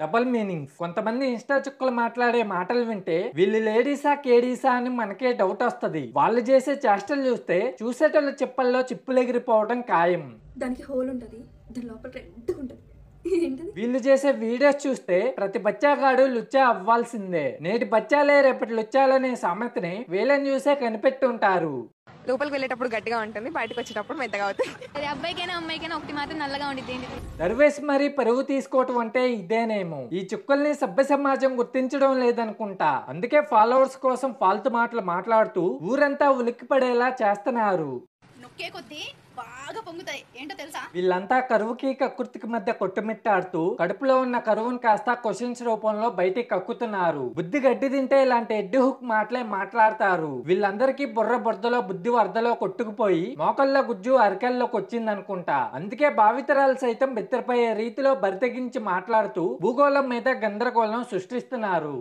double meaning కొంతమంది Insta చుక్కలు మాట్లాడే మాటలు వింటే వీళ్ళు లేడీసా కేడీసా అని మనకే డౌట్ వస్తుంది వాళ్ళు చేసే చేష్టలు చూస్తే చూసేటోళ్ళ చిప్పల్లో చిప్పులు ఎగిరిపోవడం ఖాయం దానికి హోల్ ఉంటది దాని లోపల రెడ్ ఉంటది వీళ్ళు చేసే వీడియోస్ చూస్తే ప్రతి బచ్చాగాడు లుచ్చా అవ్వాల్సిందే నేటి బచ్చాలే రేపటి లుచ్చాలనే సామెతని వీళ్ళని చూసే కనిపెట్టుంటారు లోపలికి వెళ్ళేటప్పుడు గట్టిగా ఉంటుంది బయటకు వచ్చేటప్పుడు మెత్తగా అవుతుంది అబ్బాయికైనా అమ్మాయికైనా ఒకటి మాత్రం నల్లగా ఉండింది సర్వేస్ మరి పరువు తీసుకోవటం అంటే ఇదేనేమో ఈ చుక్కల్ని సభ్య సమాజం గుర్తించడం లేదనుకుంటా అందుకే ఫాలోవర్స్ కోసం ఫాల్తు మాటలు మాట్లాడుతూ ఊరంతా ఉలిక్కి చేస్తున్నారు నొక్కే కొద్దీ బాగా పొంగుతాయి ఏంటో తెలుసా వీళ్ళంతా కరువుకి కకృతికి మధ్య కొట్టుమిట్టాడుతూ కడుపులో ఉన్న కరువును కాస్త క్వశ్చన్స్ రూపంలో బయటికి కక్కుతున్నారు బుద్ధి గడ్డి తింటే ఇలాంటి ఎడ్డి హుక్ మాటలే మాట్లాడతారు వీళ్ళందరికీ బుర్ర బురదలో బుద్ధి వరదలో కొట్టుకుపోయి మోకల్లో గుజ్జు వచ్చింది అనుకుంటా అందుకే భావితరాలు సైతం బెత్తరిపోయే రీతిలో బరితెగించి మాట్లాడుతూ భూగోళం మీద గందరగోళం సృష్టిస్తున్నారు